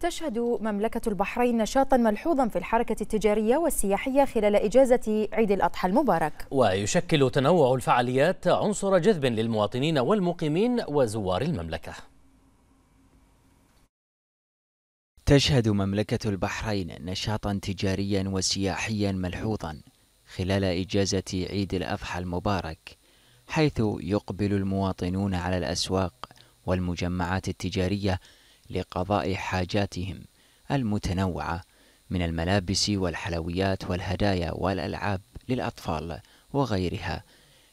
تشهد مملكة البحرين نشاطا ملحوظا في الحركة التجارية والسياحية خلال إجازة عيد الأضحى المبارك ويشكل تنوع الفعاليات عنصر جذب للمواطنين والمقيمين وزوار المملكة تشهد مملكة البحرين نشاطا تجاريا وسياحيا ملحوظا خلال إجازة عيد الأضحى المبارك حيث يقبل المواطنون على الأسواق والمجمعات التجارية لقضاء حاجاتهم المتنوعة من الملابس والحلويات والهدايا والألعاب للأطفال وغيرها،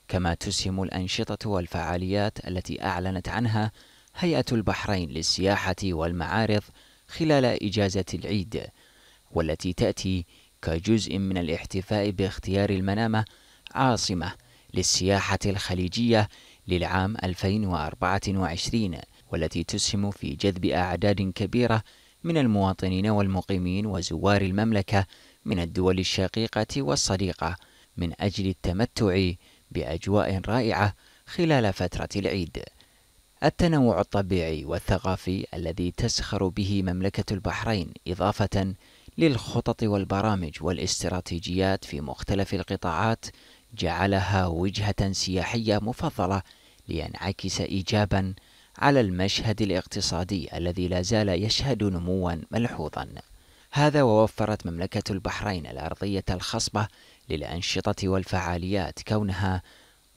كما تسهم الأنشطة والفعاليات التي أعلنت عنها هيئة البحرين للسياحة والمعارض خلال إجازة العيد، والتي تأتي كجزء من الاحتفاء باختيار المنامة عاصمة للسياحة الخليجية للعام 2024 والتي تسهم في جذب أعداد كبيرة من المواطنين والمقيمين وزوار المملكة من الدول الشقيقة والصديقة من أجل التمتع بأجواء رائعة خلال فترة العيد. التنوع الطبيعي والثقافي الذي تسخر به مملكة البحرين إضافة للخطط والبرامج والاستراتيجيات في مختلف القطاعات جعلها وجهة سياحية مفضلة لينعكس إيجابا على المشهد الاقتصادي الذي لا زال يشهد نموا ملحوظا هذا ووفرت مملكة البحرين الأرضية الخصبة للأنشطة والفعاليات كونها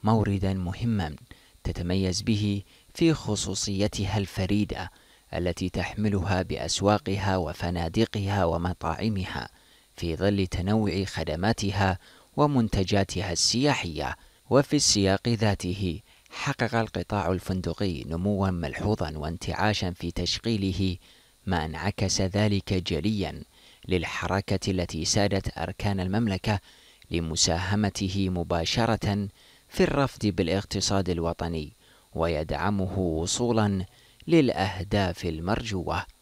موردا مهما تتميز به في خصوصيتها الفريدة التي تحملها بأسواقها وفنادقها ومطاعمها في ظل تنوع خدماتها ومنتجاتها السياحية وفي السياق ذاته حقق القطاع الفندقي نموا ملحوظا وانتعاشا في تشغيله ما انعكس ذلك جليا للحركة التي سادت أركان المملكة لمساهمته مباشرة في الرفض بالاقتصاد الوطني ويدعمه وصولا للأهداف المرجوة